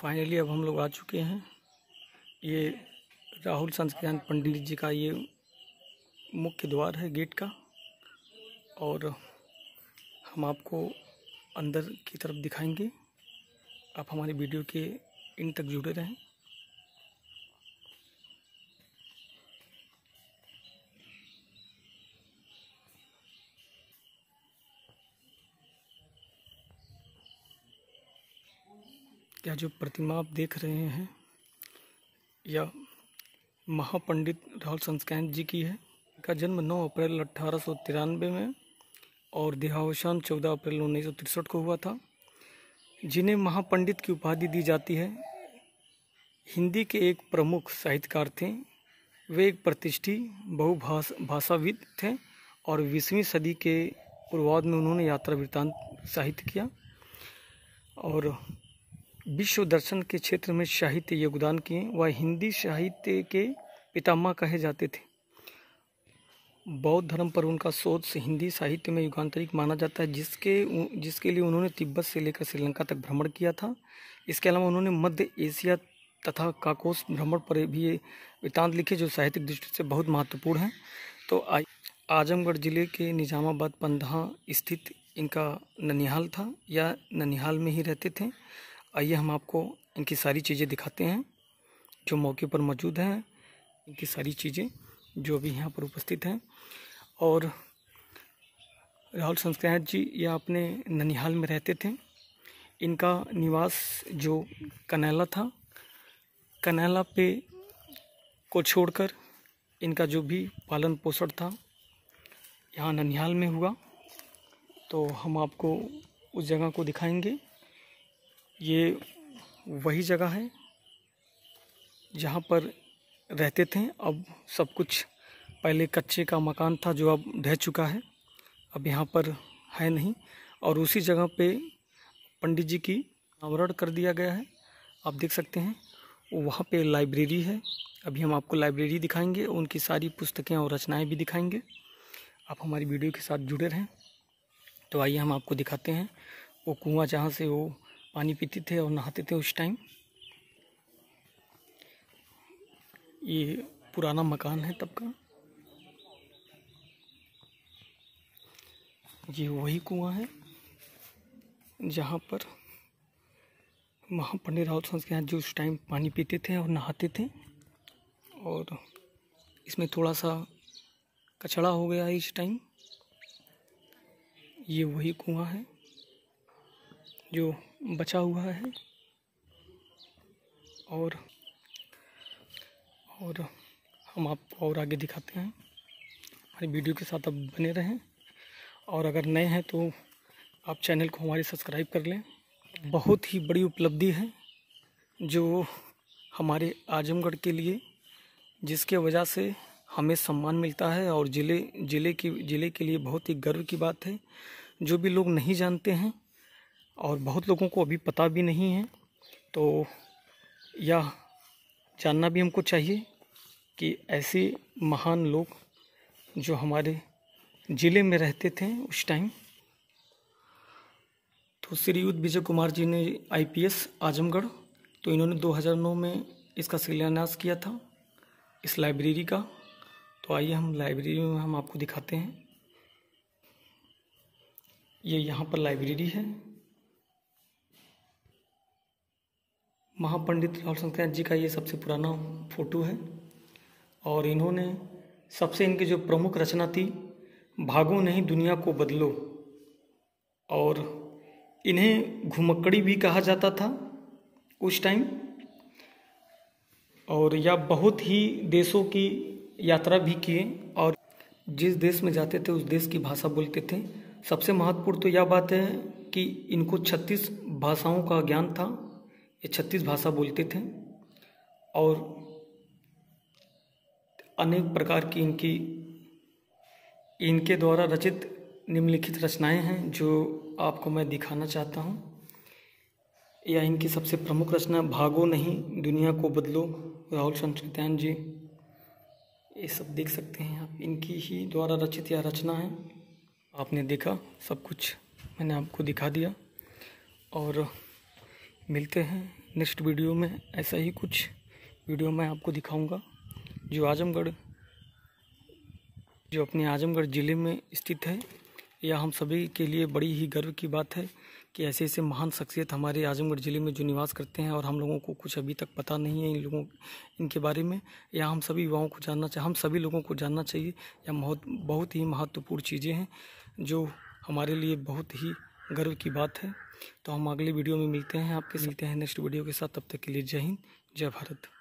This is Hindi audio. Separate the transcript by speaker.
Speaker 1: फाइनली अब हम लोग आ चुके हैं ये राहुल संस्कृत पंडित जी का ये मुख्य द्वार है गेट का और हम आपको अंदर की तरफ दिखाएंगे आप हमारे वीडियो के इन तक जुड़े रहें यह जो प्रतिमा आप देख रहे हैं यह महापंडित राहुल संस्कैन जी की है का जन्म 9 अप्रैल अट्ठारह में और देहावसान 14 अप्रैल उन्नीस को हुआ था जिन्हें महापंडित की उपाधि दी जाती है हिंदी के एक प्रमुख साहित्यकार थे वे एक प्रतिष्ठित बहुभाष भाषाविद थे और बीसवीं सदी के पूर्वाध में उन्होंने यात्रा वृत्तांत साहित्य किया और विश्व दर्शन के क्षेत्र में साहित्य योगदान किए वह हिंदी साहित्य के पितामह कहे जाते थे बौद्ध धर्म पर उनका शोध हिंदी साहित्य में युगांतरिक माना जाता है जिसके जिसके लिए उन्होंने तिब्बत से लेकर श्रीलंका तक भ्रमण किया था इसके अलावा उन्होंने मध्य एशिया तथा काकोस भ्रमण पर भी वितान्त लिखे जो साहित्यिक दृष्टि से बहुत महत्वपूर्ण हैं तो आजमगढ़ ज़िले के निजामाबाद पंदहा स्थित इनका ननिहाल था या ननिहाल में ही रहते थे आइए हम आपको इनकी सारी चीज़ें दिखाते हैं जो मौके पर मौजूद हैं इनकी सारी चीज़ें जो अभी यहाँ पर उपस्थित हैं और राहुल संस्कृत जी ये अपने ननिहाल में रहते थे इनका निवास जो कनैला था कनैला पे को छोड़कर इनका जो भी पालन पोषण था यहाँ ननिहाल में हुआ तो हम आपको उस जगह को दिखाएंगे ये वही जगह है जहाँ पर रहते थे अब सब कुछ पहले कच्चे का मकान था जो अब ढह चुका है अब यहाँ पर है नहीं और उसी जगह पे पंडित जी की आवरण कर दिया गया है आप देख सकते हैं वहाँ पे लाइब्रेरी है अभी हम आपको लाइब्रेरी दिखाएंगे उनकी सारी पुस्तकें और रचनाएं भी दिखाएंगे आप हमारी वीडियो के साथ जुड़े रहें तो आइए हम आपको दिखाते हैं वो कुआँ जहाँ से वो पानी पीते थे और नहाते थे उस टाइम ये पुराना मकान है तब का ये वही कुआं है जहाँ पर महापंडित राहुल संस के यहाँ जो उस टाइम पानी पीते थे और नहाते थे और इसमें थोड़ा सा कचड़ा हो गया इस टाइम ये वही कुआं है जो बचा हुआ है और और हम आपको और आगे दिखाते हैं हमारी वीडियो के साथ आप बने रहें और अगर नए हैं तो आप चैनल को हमारे सब्सक्राइब कर लें बहुत ही बड़ी उपलब्धि है जो हमारे आजमगढ़ के लिए जिसके वजह से हमें सम्मान मिलता है और ज़िले ज़िले की ज़िले के लिए बहुत ही गर्व की बात है जो भी लोग नहीं जानते हैं और बहुत लोगों को अभी पता भी नहीं है तो यह जानना भी हमको चाहिए कि ऐसे महान लोग जो हमारे ज़िले में रहते थे उस टाइम तो श्रीयुद्ध विजय कुमार जी ने आईपीएस आजमगढ़ तो इन्होंने 2009 में इसका शिलान्यास किया था इस लाइब्रेरी का तो आइए हम लाइब्रेरी में हम आपको दिखाते हैं ये यहाँ पर लाइब्रेरी है महापंडित लाल शंकर जी का ये सबसे पुराना फोटो है और इन्होंने सबसे इनकी जो प्रमुख रचना थी भागो नहीं दुनिया को बदलो और इन्हें घुमक्कड़ी भी कहा जाता था उस टाइम और या बहुत ही देशों की यात्रा भी किए और जिस देश में जाते थे उस देश की भाषा बोलते थे सबसे महत्वपूर्ण तो यह बात है कि इनको 36 भाषाओं का ज्ञान था ये छत्तीस भाषा बोलते थे और अनेक प्रकार की इनकी इनके द्वारा रचित निम्नलिखित रचनाएं हैं जो आपको मैं दिखाना चाहता हूँ या इनकी सबसे प्रमुख रचना भागो नहीं दुनिया को बदलो राहुल संस्कृतान जी ये सब देख सकते हैं आप इनकी ही द्वारा रचित यह रचना है आपने देखा सब कुछ मैंने आपको दिखा दिया और मिलते हैं नेक्स्ट वीडियो में ऐसा ही कुछ वीडियो मैं आपको दिखाऊंगा जो आजमगढ़ जो अपने आजमगढ़ ज़िले में स्थित है यह हम सभी के लिए बड़ी ही गर्व की बात है कि ऐसे ऐसे महान शख्सियत हमारे आजमगढ़ ज़िले में जो निवास करते हैं और हम लोगों को कुछ अभी तक पता नहीं है इन लोगों इनके बारे में या हम सभी युवाओं को जानना चाहिए हम सभी लोगों को जानना चाहिए या बहुत बहुत ही महत्वपूर्ण चीज़ें हैं जो हमारे लिए बहुत ही गर्व की बात है तो हम अगले वीडियो में मिलते हैं आपके मिलते हैं नेक्स्ट वीडियो के साथ तब तक के लिए जय हिंद जय भारत